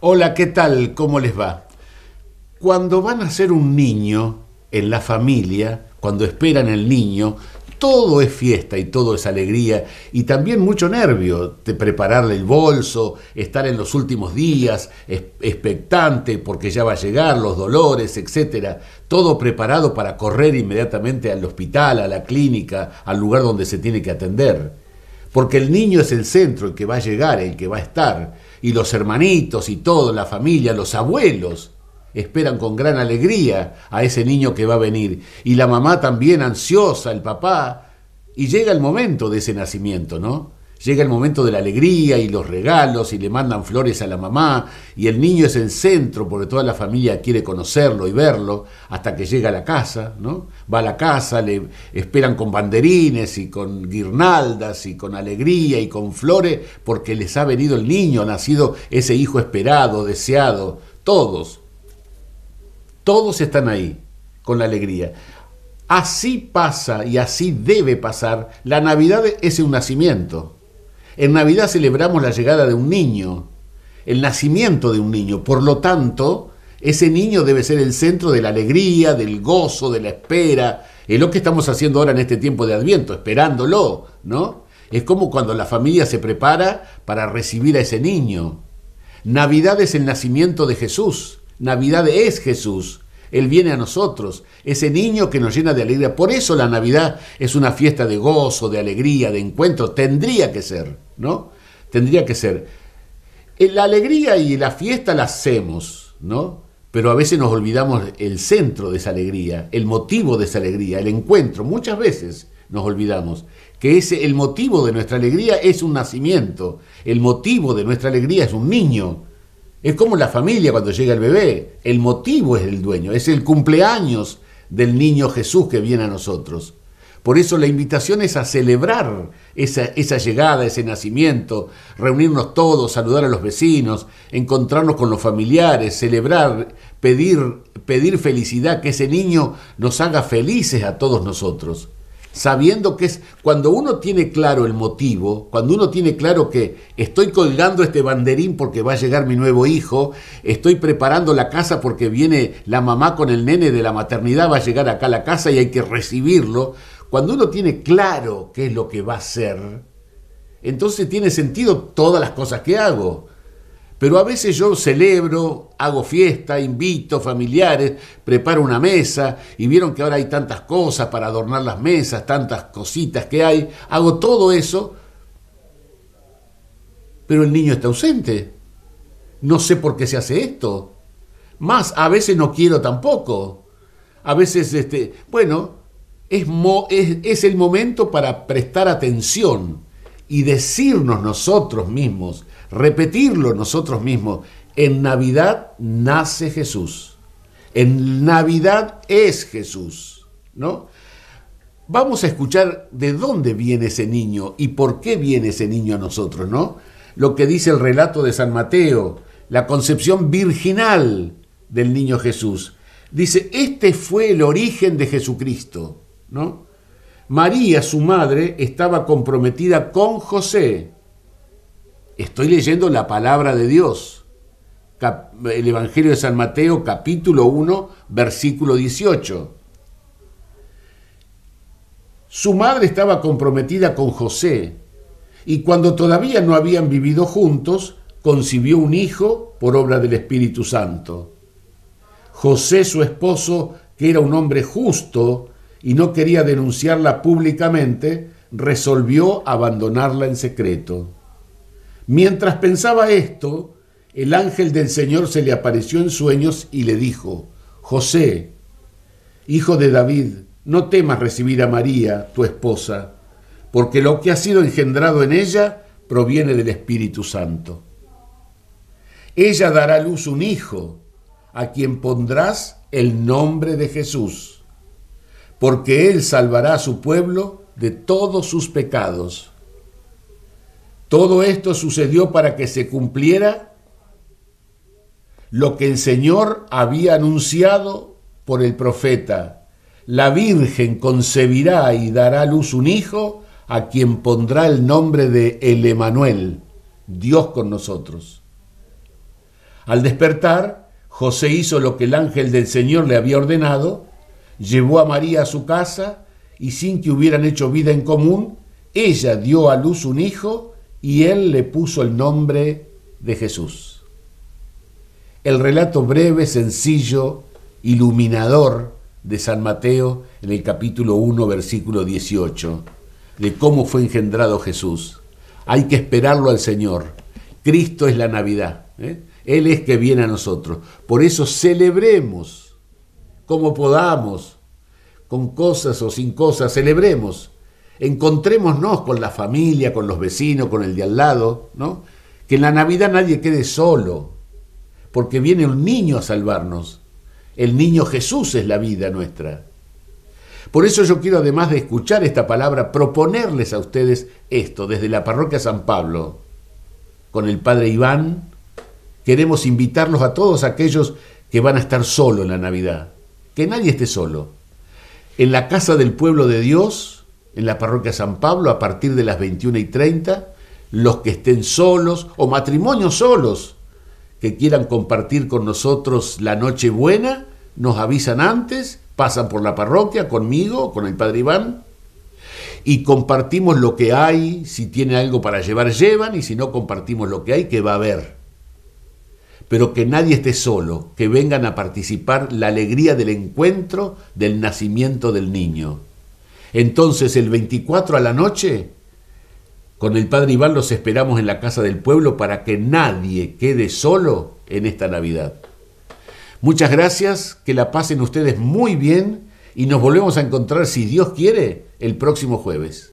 Hola, ¿qué tal? ¿Cómo les va? Cuando van a ser un niño en la familia, cuando esperan el niño, todo es fiesta y todo es alegría y también mucho nervio de prepararle el bolso, estar en los últimos días expectante porque ya va a llegar los dolores, etcétera, todo preparado para correr inmediatamente al hospital, a la clínica, al lugar donde se tiene que atender. Porque el niño es el centro, el que va a llegar, el que va a estar, y los hermanitos y toda la familia, los abuelos, esperan con gran alegría a ese niño que va a venir, y la mamá también ansiosa, el papá, y llega el momento de ese nacimiento, ¿no? Llega el momento de la alegría y los regalos y le mandan flores a la mamá y el niño es el centro porque toda la familia quiere conocerlo y verlo hasta que llega a la casa, ¿no? Va a la casa, le esperan con banderines y con guirnaldas y con alegría y con flores porque les ha venido el niño, ha nacido ese hijo esperado, deseado, todos. Todos están ahí con la alegría. Así pasa y así debe pasar. La Navidad es un nacimiento. En Navidad celebramos la llegada de un niño, el nacimiento de un niño. Por lo tanto, ese niño debe ser el centro de la alegría, del gozo, de la espera. Es lo que estamos haciendo ahora en este tiempo de Adviento, esperándolo, ¿no? Es como cuando la familia se prepara para recibir a ese niño. Navidad es el nacimiento de Jesús. Navidad es Jesús. Él viene a nosotros, ese niño que nos llena de alegría. Por eso la Navidad es una fiesta de gozo, de alegría, de encuentro. Tendría que ser, ¿no? Tendría que ser. Eh, la alegría y la fiesta la hacemos, ¿no? Pero a veces nos olvidamos el centro de esa alegría, el motivo de esa alegría, el encuentro. Muchas veces nos olvidamos que ese, el motivo de nuestra alegría es un nacimiento, el motivo de nuestra alegría es un niño, es como la familia cuando llega el bebé. El motivo es el dueño, es el cumpleaños del niño Jesús que viene a nosotros. Por eso la invitación es a celebrar esa, llegada, ese nacimiento, reunirnos todos, saludar a los vecinos, encontrarnos con los familiares, celebrar, pedir, pedir felicidad, que ese niño nos haga felices a todos nosotros sabiendo que es cuando uno tiene claro el motivo, cuando uno tiene claro que estoy colgando este banderín porque va a llegar mi nuevo hijo, estoy preparando la casa porque viene la mamá con el nene de la maternidad, va a llegar acá a la casa y hay que recibirlo, cuando uno tiene claro qué es lo que va a ser, entonces tiene sentido todas las cosas que hago. Pero a veces yo celebro, hago fiesta, invito familiares, preparo una mesa y vieron que ahora hay tantas cosas para adornar las mesas, tantas cositas que hay. Hago todo eso, pero el niño está ausente. No sé por qué se hace esto. Más, a veces no quiero tampoco. A veces, este, bueno, es, es, es el momento para prestar atención y decirnos nosotros mismos repetirlo nosotros mismos. En Navidad nace Jesús. En Navidad es Jesús, ¿no? Vamos a escuchar de dónde viene ese niño y por qué viene ese niño a nosotros, ¿no? Lo que dice el relato de San Mateo, la concepción virginal del niño Jesús. Dice, este fue el origen de Jesucristo, ¿no? María, su madre, estaba comprometida con José, Estoy leyendo la palabra de Dios. El Evangelio de San Mateo capítulo 1, versículo 18. Su madre estaba comprometida con José y cuando todavía no habían vivido juntos, concibió un hijo por obra del Espíritu Santo. José, su esposo, que era un hombre justo y no quería denunciarla públicamente, resolvió abandonarla en secreto. Mientras pensaba esto, el ángel del Señor se le apareció en sueños y le dijo, José, hijo de David, no temas recibir a María, tu esposa, porque lo que ha sido engendrado en ella proviene del Espíritu Santo. Ella dará a luz un hijo, a quien pondrás el nombre de Jesús, porque él salvará a su pueblo de todos sus pecados. Todo esto sucedió para que se cumpliera lo que el Señor había anunciado por el profeta. La Virgen concebirá y dará a luz un hijo a quien pondrá el nombre de El Emanuel, Dios con nosotros. Al despertar, José hizo lo que el ángel del Señor le había ordenado, llevó a María a su casa y sin que hubieran hecho vida en común, ella dio a luz un hijo y él le puso el nombre de Jesús. El relato breve, sencillo, iluminador de San Mateo en el capítulo 1, versículo 18, de cómo fue engendrado Jesús. Hay que esperarlo al Señor. Cristo es la Navidad. ¿eh? Él es que viene a nosotros. Por eso celebremos como podamos, con cosas o sin cosas, celebremos Encontrémonos con la familia, con los vecinos, con el de al lado, ¿no? Que en la Navidad nadie quede solo, porque viene un niño a salvarnos. El niño Jesús es la vida nuestra. Por eso yo quiero, además de escuchar esta palabra, proponerles a ustedes esto desde la parroquia San Pablo. Con el Padre Iván queremos invitarlos a todos aquellos que van a estar solo en la Navidad. Que nadie esté solo. En la casa del pueblo de Dios en la parroquia San Pablo a partir de las 21 y 30, los que estén solos o matrimonios solos que quieran compartir con nosotros la noche buena, nos avisan antes, pasan por la parroquia conmigo, con el padre Iván, y compartimos lo que hay, si tiene algo para llevar, llevan, y si no compartimos lo que hay, que va a haber. Pero que nadie esté solo, que vengan a participar la alegría del encuentro, del nacimiento del niño. Entonces el 24 a la noche, con el padre Iván los esperamos en la casa del pueblo para que nadie quede solo en esta Navidad. Muchas gracias, que la pasen ustedes muy bien y nos volvemos a encontrar, si Dios quiere, el próximo jueves.